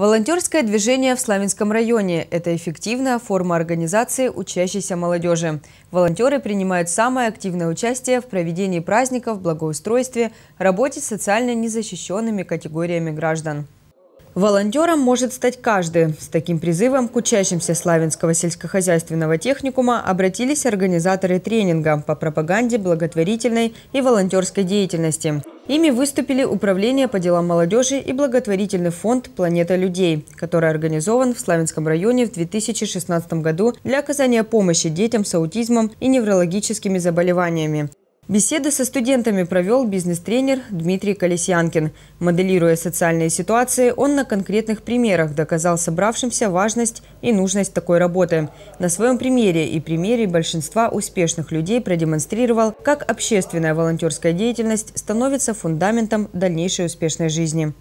Волонтерское движение в Славянском районе – это эффективная форма организации учащейся молодежи. Волонтеры принимают самое активное участие в проведении праздников, благоустройстве, работе с социально незащищенными категориями граждан. Волонтером может стать каждый. С таким призывом к учащимся Славянского сельскохозяйственного техникума обратились организаторы тренинга по пропаганде благотворительной и волонтерской деятельности. Ими выступили Управление по делам молодежи и благотворительный фонд «Планета людей», который организован в Славянском районе в 2016 году для оказания помощи детям с аутизмом и неврологическими заболеваниями. Беседы со студентами провел бизнес-тренер Дмитрий Колесянкин. Моделируя социальные ситуации, он на конкретных примерах доказал собравшимся важность и нужность такой работы. На своем примере и примере большинства успешных людей продемонстрировал, как общественная волонтерская деятельность становится фундаментом дальнейшей успешной жизни.